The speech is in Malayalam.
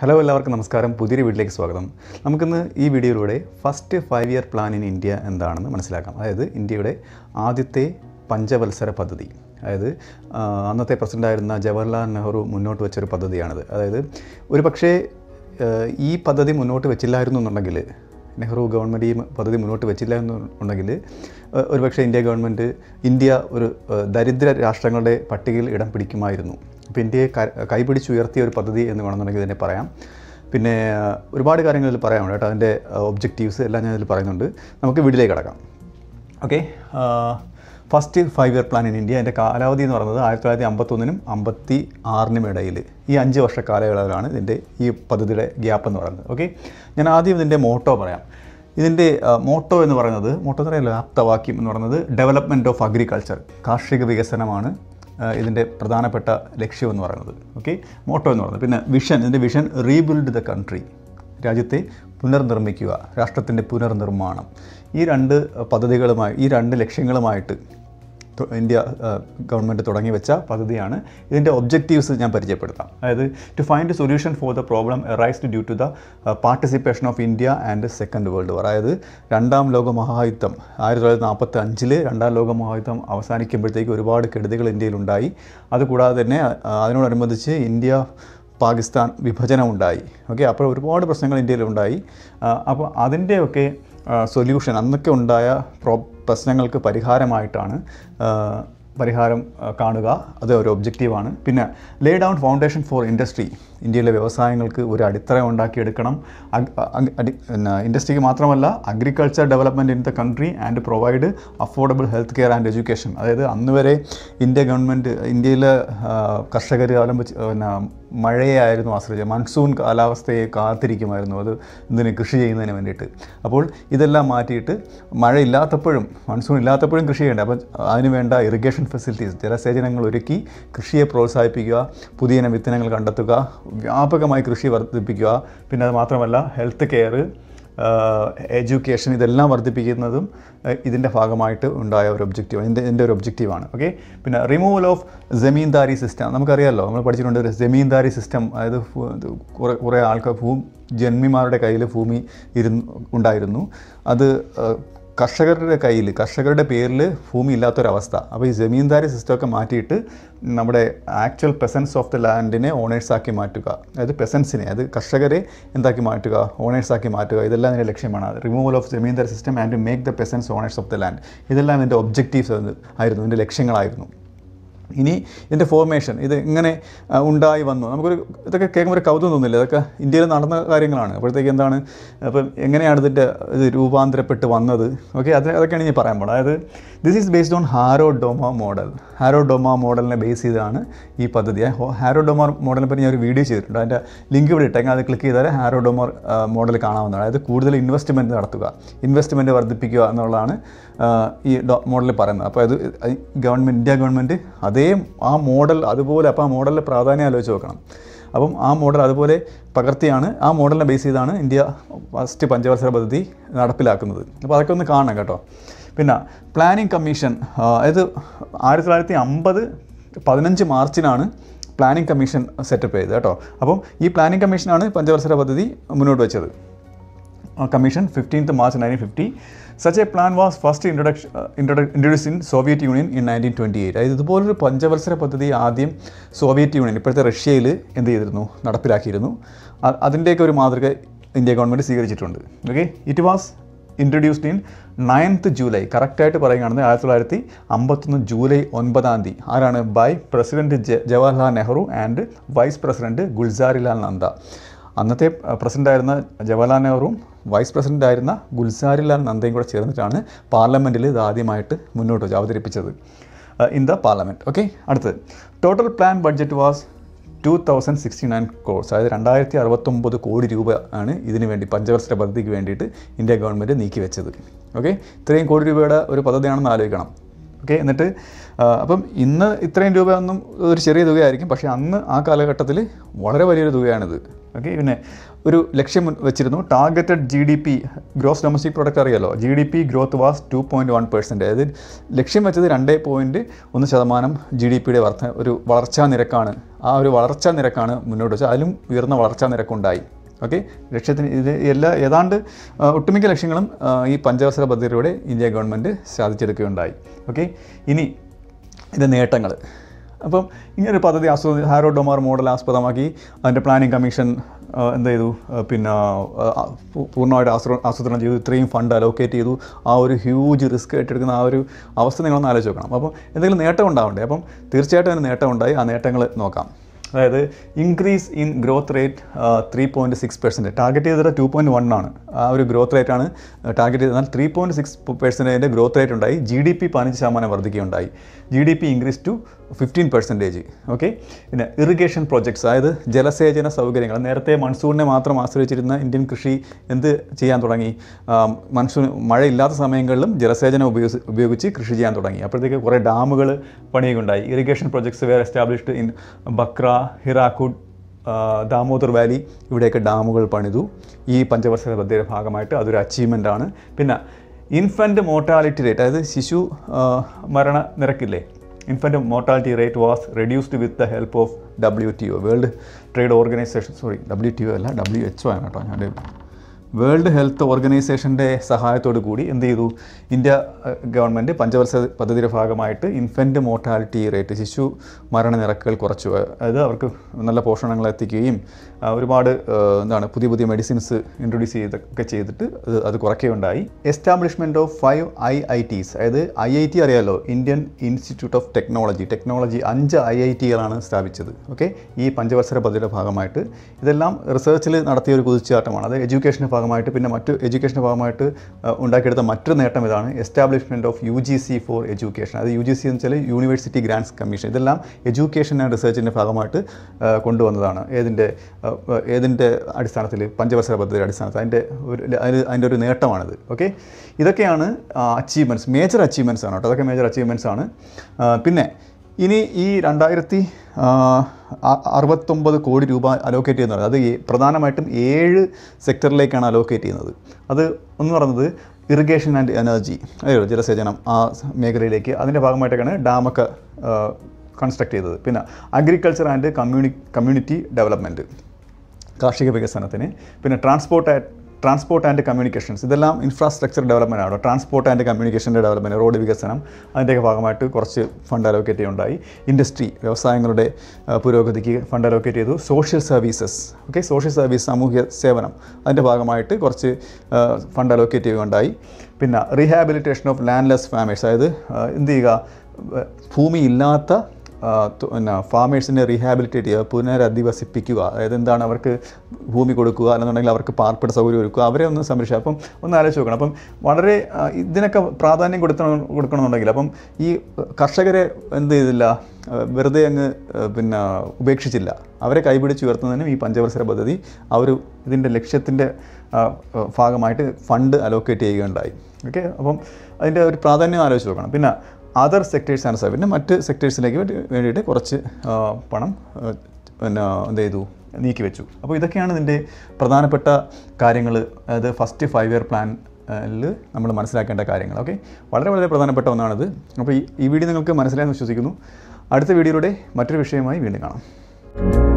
ഹലോ എല്ലാവർക്കും നമസ്കാരം പുതിയൊരു വീട്ടിലേക്ക് സ്വാഗതം നമുക്കിന്ന് ഈ വീഡിയോയിലൂടെ first five year plan in India എന്താണെന്ന് മനസ്സിലാക്കാം അതായത് ഇന്ത്യയുടെ ആദ്യത്തെ പഞ്ചവത്സര പദ്ധതി അതായത് അന്നത്തെ പ്രസിഡൻ്റായിരുന്ന ജവഹർലാൽ നെഹ്റു മുന്നോട്ട് വെച്ചൊരു പദ്ധതിയാണിത് അതായത് ഒരു പക്ഷേ ഈ പദ്ധതി മുന്നോട്ട് വെച്ചില്ലായിരുന്നു എന്നുണ്ടെങ്കിൽ നെഹ്റു ഗവൺമെൻറ് ഈ പദ്ധതി മുന്നോട്ട് വെച്ചില്ല എന്നുണ്ടെങ്കിൽ ഒരുപക്ഷെ ഇന്ത്യ ഗവൺമെൻറ് ഇന്ത്യ ഒരു ദരിദ്ര രാഷ്ട്രങ്ങളുടെ പട്ടികയിൽ ഇടം പിടിക്കുമായിരുന്നു അപ്പോൾ ഇന്ത്യയെ കൈപിടിച്ചുയർത്തിയ ഒരു പദ്ധതി എന്ന് വേണമെന്നുണ്ടെങ്കിൽ ഇതിനെ പറയാം പിന്നെ ഒരുപാട് കാര്യങ്ങൾ ഇതിൽ പറയാനുണ്ട് കേട്ടോ അതിൻ്റെ ഒബ്ജക്റ്റീവ്സ് എല്ലാം ഞാൻ ഇതിൽ പറയുന്നുണ്ട് നമുക്ക് വീട്ടിലേക്ക് കിടക്കാം okay first five year plan in India അതിൻ്റെ കാലാവധി എന്ന് പറയുന്നത് ആയിരത്തി തൊള്ളായിരത്തി അമ്പത്തൊന്നിനും അമ്പത്തി ആറിനും ഇടയിൽ ഈ അഞ്ച് വർഷ കാലയളവിലാണ് ഇതിൻ്റെ ഈ പദ്ധതിയുടെ ഗ്യാപ്പ് എന്ന് പറയുന്നത് ഓക്കെ ഞാൻ ആദ്യം ഇതിൻ്റെ മോട്ടോ പറയാം ഇതിൻ്റെ മോട്ടോ എന്ന് പറയുന്നത് മോട്ടോ എന്ന് പറയുന്നത് ആപ്തവാക്യം എന്ന് പറയുന്നത് ഡെവലപ്മെൻറ്റ് ഓഫ് അഗ്രികൾച്ചർ കാർഷിക വികസനമാണ് ഇതിൻ്റെ പ്രധാനപ്പെട്ട ലക്ഷ്യം എന്ന് പറയുന്നത് ഓക്കെ മോട്ടോ എന്ന് പറയുന്നത് പിന്നെ വിഷൻ ഇതിൻ്റെ വിഷൻ റീബിൽഡ് ദ കൺട്രി രാജ്യത്തെ പുനർനിർമ്മിക്കുക രാഷ്ട്രത്തിൻ്റെ പുനർനിർമ്മാണം ഈ രണ്ട് പദ്ധതികളുമായി ഈ രണ്ട് ലക്ഷ്യങ്ങളുമായിട്ട് ഇന്ത്യ ഗവൺമെൻറ് തുടങ്ങി വെച്ച പദ്ധതിയാണ് ഇതിൻ്റെ ഒബ്ജക്റ്റീവ്സ് ഞാൻ പരിചയപ്പെടുത്താം അതായത് to find solution for the problem arised due to the participation of India and second world war അതായത് രണ്ടാം ലോക മഹായുദ്ധം ആയിരത്തി തൊള്ളായിരത്തി നാൽപ്പത്തി അഞ്ചിൽ രണ്ടാം ലോക മഹായുദ്ധം അവസാനിക്കുമ്പോഴത്തേക്ക് ഒരുപാട് കെടുതികൾ ഇന്ത്യയിലുണ്ടായി അതുകൂടാതെ തന്നെ അതിനോടനുബന്ധിച്ച് ഇന്ത്യ പാകിസ്ഥാൻ വിഭജനം ഉണ്ടായി ഓക്കെ അപ്പോൾ ഒരുപാട് പ്രശ്നങ്ങൾ ഇന്ത്യയിലുണ്ടായി അപ്പോൾ അതിൻ്റെയൊക്കെ സൊല്യൂഷൻ അന്നൊക്കെ ഉണ്ടായ പ്രോ പ്രശ്നങ്ങൾക്ക് പരിഹാരമായിട്ടാണ് പരിഹാരം കാണുക അത് ഒരു ഒബ്ജക്റ്റീവാണ് പിന്നെ lay down foundation for industry ഇന്ത്യയിലെ വ്യവസായങ്ങൾക്ക് ഒരു അടിത്തറ ഉണ്ടാക്കിയെടുക്കണം ഇൻഡസ്ട്രിക്ക് മാത്രമല്ല agriculture development in the country and provide affordable health care and education അതായത് അന്ന് വരെ ഇന്ത്യ ഗവൺമെൻറ് ഇന്ത്യയിലെ കർഷകർ അവലംബിച്ച് പിന്നെ മഴയെ ആയിരുന്നു ആശ്രയിച്ചത് മൺസൂൺ കാലാവസ്ഥയെ കാത്തിരിക്കുമായിരുന്നു അത് ഇതിന് കൃഷി ചെയ്യുന്നതിന് വേണ്ടിയിട്ട് അപ്പോൾ ഇതെല്ലാം മാറ്റിയിട്ട് മഴ ഇല്ലാത്തപ്പോഴും മൺസൂൺ ഇല്ലാത്തപ്പോഴും കൃഷി ചെയ്യേണ്ട അപ്പോൾ അതിന് വേണ്ട ഇറിഗേഷൻ ഫെസിലിറ്റീസ് ജലസേചനങ്ങൾ ഒരുക്കി കൃഷിയെ പ്രോത്സാഹിപ്പിക്കുക പുതിയ വിത്തനങ്ങൾ കണ്ടെത്തുക വ്യാപകമായി കൃഷി വർദ്ധിപ്പിക്കുക പിന്നെ അത് മാത്രമല്ല ഹെൽത്ത് കെയർ എഡ്യൂക്കേഷൻ ഇതെല്ലാം വർദ്ധിപ്പിക്കുന്നതും ഇതിൻ്റെ ഭാഗമായിട്ട് ഉണ്ടായ ഒരു ഒബ്ജക്റ്റീവ് എൻ്റെ എൻ്റെ ഒരു ഒബ്ജക്റ്റീവാണ് ഓക്കെ പിന്നെ റിമൂവൽ ഓഫ് ജമീന്ദാരി സിസ്റ്റം നമുക്കറിയാമല്ലോ നമ്മൾ പഠിച്ചിട്ടുണ്ട് ഒരു ജമീന്ദാരി സിസ്റ്റം അതായത് കുറേ കുറേ ആൾക്കാർ ഭൂ ജന്മിമാരുടെ കയ്യിൽ ഭൂമി ഇരുന്ന് ഉണ്ടായിരുന്നു അത് കർഷകരുടെ കയ്യിൽ കർഷകരുടെ പേരിൽ ഭൂമി ഇല്ലാത്തൊരവസ്ഥ അപ്പോൾ ഈ ജമീന്ദാരി സിസ്റ്റമൊക്കെ മാറ്റിയിട്ട് നമ്മുടെ ആക്ച്വൽ പെസൻസ് ഓഫ് ദി ലാൻഡിനെ ഓണേഴ്സാക്കി മാറ്റുക അതായത് പെസൻസിനെ അത് കർഷകരെ എന്താക്കി മാറ്റുക ഓണേഴ്സാക്കി മാറ്റുക ഇതെല്ലാം അതിൻ്റെ ലക്ഷ്യമാണ് removal of zamindari system and to make the peasants owners of the land ഇതെല്ലാം എൻ്റെ ഒബ്ജക്റ്റീവ്സ് ആയിരുന്നു എൻ്റെ ലക്ഷ്യങ്ങളായിരുന്നു ഇനി ഇതിൻ്റെ ഫോർമേഷൻ ഇത് ഇങ്ങനെ ഉണ്ടായി വന്നു നമുക്കൊരു ഇതൊക്കെ കേൾക്കുമ്പോൾ ഒരു കൗതുകം തോന്നില്ല ഇതൊക്കെ ഇന്ത്യയിൽ നടന്ന കാര്യങ്ങളാണ് അപ്പോഴത്തേക്ക് എന്താണ് അപ്പം എങ്ങനെയാണ് ഇതിൻ്റെ ഇത് രൂപാന്തരപ്പെട്ട് വന്നത് ഓക്കെ അത് അതൊക്കെയാണ് ഞാൻ പറയാൻ പോകുന്നത് അതായത് this is based on Harrod Domar model Harrod Domar മോഡലിനെ ബേസ് ചെയ്താണ് ഈ പദ്ധതി ഹാരോ ഡോമ മോഡലിനെ പറ്റി ഞാൻ ഒരു വീഡിയോ ചെയ്തിട്ടുണ്ട് അതിൻ്റെ ലിങ്ക് ഇവിടെ ഇട്ടെങ്കിൽ അത് ക്ലിക്ക് ചെയ്താൽ ഹാരോ മോഡൽ കാണാവുന്നതാണ് അതായത് കൂടുതൽ ഇൻവെസ്റ്റ്മെൻറ്റ് നടത്തുക ഇൻവെസ്റ്റ്മെൻറ്റ് വർദ്ധിപ്പിക്കുക എന്നുള്ളതാണ് ഈ മോഡലിൽ പറയുന്നത് അപ്പോൾ അത് ഗവൺമെൻറ് ഇന്ത്യ ഗവൺമെൻറ് അത് അതേ ആ മോഡൽ അതുപോലെ അപ്പോൾ ആ മോഡലിൻ്റെ പ്രാധാന്യം ആലോചിച്ച് നോക്കണം അപ്പം ആ മോഡൽ അതുപോലെ പകർത്തിയാണ് ആ മോഡലിനെ ബേസ് ചെയ്താണ് ഇന്ത്യ ഫസ്റ്റ് പഞ്ചവത്സര പദ്ധതി നടപ്പിലാക്കുന്നത് അപ്പോൾ അതൊക്കെ ഒന്ന് കാണണം കേട്ടോ പിന്നെ പ്ലാനിംഗ് കമ്മീഷൻ അതായത് ആയിരത്തി തൊള്ളായിരത്തി അമ്പത് പതിനഞ്ച് മാർച്ചിനാണ് പ്ലാനിംഗ് കമ്മീഷൻ സെറ്റപ്പ് ചെയ്തത് കേട്ടോ അപ്പം ഈ പ്ലാനിംഗ് കമ്മീഷനാണ് പഞ്ചവത്സര പദ്ധതി മുന്നോട്ട് വെച്ചത് Uh, commission, 15th March 1950. Such a plan was first introduction, uh, introduced in Soviet Union in 1928. അതായത് ഇതുപോലൊരു പഞ്ചവത്സര പദ്ധതി ആദ്യം സോവിയറ്റ് യൂണിയൻ ഇപ്പോഴത്തെ റഷ്യയിൽ എന്ത് ചെയ്തിരുന്നു നടപ്പിലാക്കിയിരുന്നു അതിൻ്റെയൊക്കെ ഒരു മാതൃക ഇന്ത്യ ഗവൺമെൻറ് സ്വീകരിച്ചിട്ടുണ്ട് okay it was introduced in ninth July കറക്റ്റായിട്ട് പറയുകയാണെന്ന് ആയിരത്തി തൊള്ളായിരത്തി അമ്പത്തൊന്ന് ജൂലൈ ഒൻപതാം തീയതി ആരാണ് by president Jawaharlal Nehru and vice president Gulzarilal Nanda അന്നത്തെ പ്രസിഡൻ്റായിരുന്ന ജവഹർലാൽ നെഹ്റുവും വൈസ് പ്രസിഡൻ്റായിരുന്ന ഗുൽസാരിലാൽ നന്ദയും കൂടെ ചേർന്നിട്ടാണ് പാർലമെൻറ്റിൽ ഇത് ആദ്യമായിട്ട് മുന്നോട്ട് വെച്ച് അവതരിപ്പിച്ചത് ഇൻ ദ പാർലമെൻറ്റ് ഓക്കെ അടുത്തത് total plan budget was two thousand sixty nine crores അതായത് രണ്ടായിരത്തി അറുപത്തൊമ്പത് കോടി രൂപ ആണ് ഇതിന് വേണ്ടി പഞ്ചവത്സര പദ്ധതിക്ക് വേണ്ടിയിട്ട് ഇന്ത്യ ഗവൺമെൻറ് നീക്കി വെച്ചത് ഓക്കെ ഇത്രയും കോടി രൂപയുടെ ഒരു പദ്ധതിയാണെന്ന് ആലോചിക്കണം ഓക്കെ എന്നിട്ട് അപ്പം ഇന്ന് ഇത്രയും രൂപ ഒന്നും ഒരു ചെറിയ തുകയായിരിക്കും പക്ഷേ അന്ന് ആ കാലഘട്ടത്തിൽ വളരെ വലിയൊരു തുകയാണിത് ഓക്കെ പിന്നെ ഒരു ലക്ഷ്യം വെച്ചിരുന്നു targeted G D P gross domestic product അറിയാലോ G D P growth was two point one percent അതായത് ലക്ഷ്യം വെച്ചത് രണ്ട് പോയിൻറ്റ് ഒന്ന് ശതമാനം ജി ഡി പിയുടെ വർധ ഒരു വളർച്ചാ നിരക്കാണ് ആ ഒരു വളർച്ചാ നിരക്കാണ് മുന്നോട്ട് വെച്ചത് അതിലും ഉയർന്ന വളർച്ചാ നിരക്കുണ്ടായി ഓക്കെ ലക്ഷ്യത്തിന് ഇത് എല്ലാ ഏതാണ്ട് ഒട്ടുമിക്ക ലക്ഷ്യങ്ങളും ഈ പഞ്ചവത്സര പദ്ധതിയിലൂടെ ഇന്ത്യ ഗവൺമെൻറ് സാധിച്ചെടുക്കുകയുണ്ടായി ഓക്കെ ഇനി ഇത് നേട്ടങ്ങൾ അപ്പം ഇങ്ങനൊരു പദ്ധതി ആസ്വ ഹാരോ ഡൊമാർ മോഡൽ ആസ്പദമാക്കി അതിൻ്റെ പ്ലാനിംഗ് കമ്മീഷൻ എന്ത് ചെയ്തു പിന്നെ പൂർണ്ണമായിട്ട് ആസൂ ആസൂത്രണം ചെയ്തു ഇത്രയും ഫണ്ട് അലോക്കേറ്റ് ചെയ്തു ആ ഒരു ഹ്യൂജ് റിസ്ക് ഏറ്റെടുക്കുന്ന ആ ഒരു അവസ്ഥ നിങ്ങളൊന്ന് ആലോചിച്ച് നോക്കണം അപ്പം എന്തെങ്കിലും നേട്ടം ഉണ്ടാവണ്ടേ അപ്പം തീർച്ചയായിട്ടും അതിന് നേട്ടം ഉണ്ടായി ആ നേട്ടങ്ങൾ നോക്കാം അതായത് increase in growth rate three point six percent target ചെയ്തത് ടു പോയിൻറ്റ് വൺ ആണ് ആ ഒരു ഗ്രോത്ത് റേറ്റ് ആണ് ടാർഗറ്റ് ചെയ്തത് ത്രീ പോയിൻറ്റ് സിക്സ് പെർസെൻറ്റേജിൻ്റെ ഗ്രോത്ത് റേറ്റ് ഉണ്ടായി ജി ഡി പി പതിനഞ്ച് ശതമാനം വർദ്ധിക്കുകയുണ്ടായി G D P increase to fifteen percentage okay പിന്നെ ഇറിഗേഷൻ പ്രോജക്ട്സ് അതായത് ജലസേചന സൗകര്യങ്ങൾ നേരത്തെ മൺസൂണിനെ മാത്രം ആശ്രയിച്ചിരുന്ന ഇന്ത്യൻ കൃഷി എന്ത് ചെയ്യാൻ തുടങ്ങി മൺസൂൺ മഴയില്ലാത്ത സമയങ്ങളിലും ജലസേചനം ഉപയോഗിച്ച് ഉപയോഗിച്ച് കൃഷി ചെയ്യാൻ തുടങ്ങി അപ്പോഴത്തേക്ക് കുറേ ഡാമുകൾ പണിയുകയുണ്ടായി irrigation projects were established in Bhakra Hirakud Damodar valley ഇവിടെയൊക്കെ ഡാമുകൾ പണിതു ഈ പഞ്ചവർഷ പദ്ധതിയുടെ ഭാഗമായിട്ട് അതൊരു അച്ചീവ്മെൻ്റ് ആണ് പിന്നെ ഇൻഫൻറ്റ് മോർട്ടാലിറ്റി റേറ്റ് അതായത് ശിശു മരണ നിരക്കില്ലേ infant mortality rate was reduced with the help of WTO, World Trade Organization, sorry, WTO അല്ല WHO ആണ് കേട്ടോ ഞാൻ വേൾഡ് ഹെൽത്ത് ഓർഗനൈസേഷൻ്റെ സഹായത്തോടു കൂടി എന്ത് ചെയ്തു ഇന്ത്യ ഗവൺമെൻറ് പഞ്ചവത്സ പദ്ധതിയുടെ ഭാഗമായിട്ട് ഇൻഫൻറ്റ് മോർട്ടാലിറ്റി റേറ്റ് ശിശു മരണനിരക്കുകൾ കുറച്ചു അതായത് അവർക്ക് നല്ല പോഷണങ്ങൾ എത്തിക്കുകയും ഒരുപാട് എന്താണ് പുതിയ പുതിയ മെഡിസിൻസ് ഇൻട്രൊഡ്യൂസ് ചെയ്തൊക്കെ ചെയ്തിട്ട് അത് കുറയ്ക്കുകയുണ്ടായി establishment of five I I Ts അതായത് ഐ ഐ ടി അറിയാലോ Indian institute of technology technology അഞ്ച് ഐ ഐ ടികളാണ് സ്ഥാപിച്ചത് ഓക്കെ ഈ പഞ്ചവത്സര പദ്ധതിയുടെ ഭാഗമായിട്ട് ഇതെല്ലാം റിസർച്ചിൽ നടത്തിയ ഒരു കുതിച്ചാട്ടമാണ് അത് എഡ്യൂക്കേഷൻ്റെ ഭാഗം ഭാഗമായിട്ട് പിന്നെ മറ്റ് എഡ്യൂക്കേഷൻ്റെ ഭാഗമായിട്ട് ഉണ്ടാക്കിയെടുത്ത മറ്റൊരു നേട്ടം ഇതാണ് establishment of U G C for education അത് യു ജി സി എന്ന് വെച്ചാൽ യൂണിവേഴ്സിറ്റി ഗ്രാൻഡ്സ് കമ്മീഷൻ ഇതെല്ലാം എഡ്യൂക്കേഷൻ ആൻഡ് റിസർച്ചിൻ്റെ ഭാഗമായിട്ട് കൊണ്ടുവന്നതാണ് ഏതിൻ്റെ ഏതിൻ്റെ അടിസ്ഥാനത്തിൽ പഞ്ചവത്സര പദ്ധതിയുടെ അടിസ്ഥാനത്തിൽ അതിൻ്റെ ഒരു അതിൻ്റെ ഒരു നേട്ടമാണിത് ഓക്കെ ഇതൊക്കെയാണ് അച്ചീവ്മെൻറ്റ്സ് മേജർ അച്ചീവ്മെൻറ്റ്സ് ആണ് കേട്ടോ അതൊക്കെ മേജർ അച്ചീവ്മെൻറ്റ്സ് ആണ് പിന്നെ ഇനി ഈ രണ്ടായിരത്തി അറുപത്തൊമ്പത് കോടി രൂപ അലോക്കേറ്റ് ചെയ്യുന്നത് അത് പ്രധാനമായിട്ടും ഏഴ് സെക്ടറിലേക്കാണ് അലോക്കേറ്റ് ചെയ്യുന്നത് അത് എന്ന് പറയുന്നത് ഇറിഗേഷൻ ആൻഡ് എനർജി അതെയോ ജലസേചനം ആ മേഖലയിലേക്ക് അതിൻ്റെ ഭാഗമായിട്ടൊക്കെയാണ് ഡാമൊക്കെ കൺസ്ട്രക്ട് ചെയ്തത് പിന്നെ അഗ്രികൾച്ചർ ആൻഡ് കമ്മ്യൂണി കമ്മ്യൂണിറ്റി ഡെവലപ്മെൻറ്റ് കാർഷിക വികസനത്തിന് പിന്നെ ട്രാൻസ്പോർട്ട് ട്രാൻസ്പോർട്ട് ആൻഡ് കമ്മ്യൂണിക്കേഷൻസ് ഇതെല്ലാം ഇൻഫ്രാസ്ട്രക്ചർ ഡെവലപ്മെൻ്റ് ആണോ ട്രാൻസ്പോർട്ട് ആൻഡ് കമ്മ്യൂണിക്കേഷൻ്റെ ഡെവലപ്മെൻറ്റ് റോഡ് വികസനം അതിൻ്റെയൊക്കെ ഭാഗമായിട്ട് കുറച്ച് ഫണ്ട് അലോക്കേറ്റ് ഉണ്ടായി ഇൻഡസ്ട്രി വ്യവസായങ്ങളുടെ പുരോഗതിക്ക് ഫണ്ട് അലോക്കേറ്റ് ചെയ്തു social services okay social service സാമൂഹ്യ സേവനം അതിൻ്റെ ഭാഗമായിട്ട് കുറച്ച് ഫണ്ട് അലോക്കേറ്റ് ചെയ്യുകയുണ്ടായി പിന്നെ റീഹാബിലിറ്റേഷൻ ഓഫ് ലാൻഡ്ലെസ് ഫാമിലീസ് അതായത് എന്ത് ചെയ്യുക ഭൂമിയില്ലാത്ത പിന്നെ ഫാമേഴ്സിനെ റീഹാബിലിറ്റേറ്റ് ചെയ്യുക പുനരധിവസിപ്പിക്കുക അതായത് എന്താണ് അവർക്ക് ഭൂമി കൊടുക്കുക അല്ലെന്നുണ്ടെങ്കിൽ അവർക്ക് പാർപ്പിട സൗകര്യം ഒരുക്കുക അവരെ ഒന്ന് സംരക്ഷിക്കുക അപ്പം ഒന്ന് ആലോചിച്ച് നോക്കണം അപ്പം വളരെ ഇതിനൊക്കെ പ്രാധാന്യം കൊടുക്കണം കൊടുക്കണമെന്നുണ്ടെങ്കിൽ അപ്പം ഈ കർഷകരെ എന്ത് ചെയ്തില്ല വെറുതെ അങ്ങ് പിന്നെ ഉപേക്ഷിച്ചില്ല അവരെ കൈപിടിച്ച് ഉയർത്തുന്നതിനും ഈ പഞ്ചവത്സര പദ്ധതി അവർ ഇതിൻ്റെ ലക്ഷ്യത്തിൻ്റെ ഭാഗമായിട്ട് ഫണ്ട് അലോക്കേറ്റ് ചെയ്യുകയുണ്ടായി ഓക്കെ അപ്പം അതിൻ്റെ ഒരു പ്രാധാന്യം ആലോചിച്ച് നോക്കണം പിന്നെ അതർ സെക്ടേഴ്സാണ് സാർ പിന്നെ മറ്റ് സെക്ടേഴ്സിലേക്ക് വേണ്ടിയിട്ട് കുറച്ച് പണം പിന്നെ എന്ത് ചെയ്തു നീക്കി വെച്ചു അപ്പോൾ ഇതൊക്കെയാണ് ഇതിൻ്റെ പ്രധാനപ്പെട്ട കാര്യങ്ങൾ അതായത് ഫസ്റ്റ് ഫൈവ് ഇയർ പ്ലാൻ നമ്മൾ മനസ്സിലാക്കേണ്ട കാര്യങ്ങൾ ഓക്കെ വളരെ വളരെ പ്രധാനപ്പെട്ട ഒന്നാണിത് അപ്പോൾ ഈ വീഡിയോ നിങ്ങൾക്ക് മനസ്സിലായെന്ന് വിശ്വസിക്കുന്നു അടുത്ത വീഡിയോയിലൂടെ മറ്റൊരു വിഷയമായി വീണ്ടും കാണാം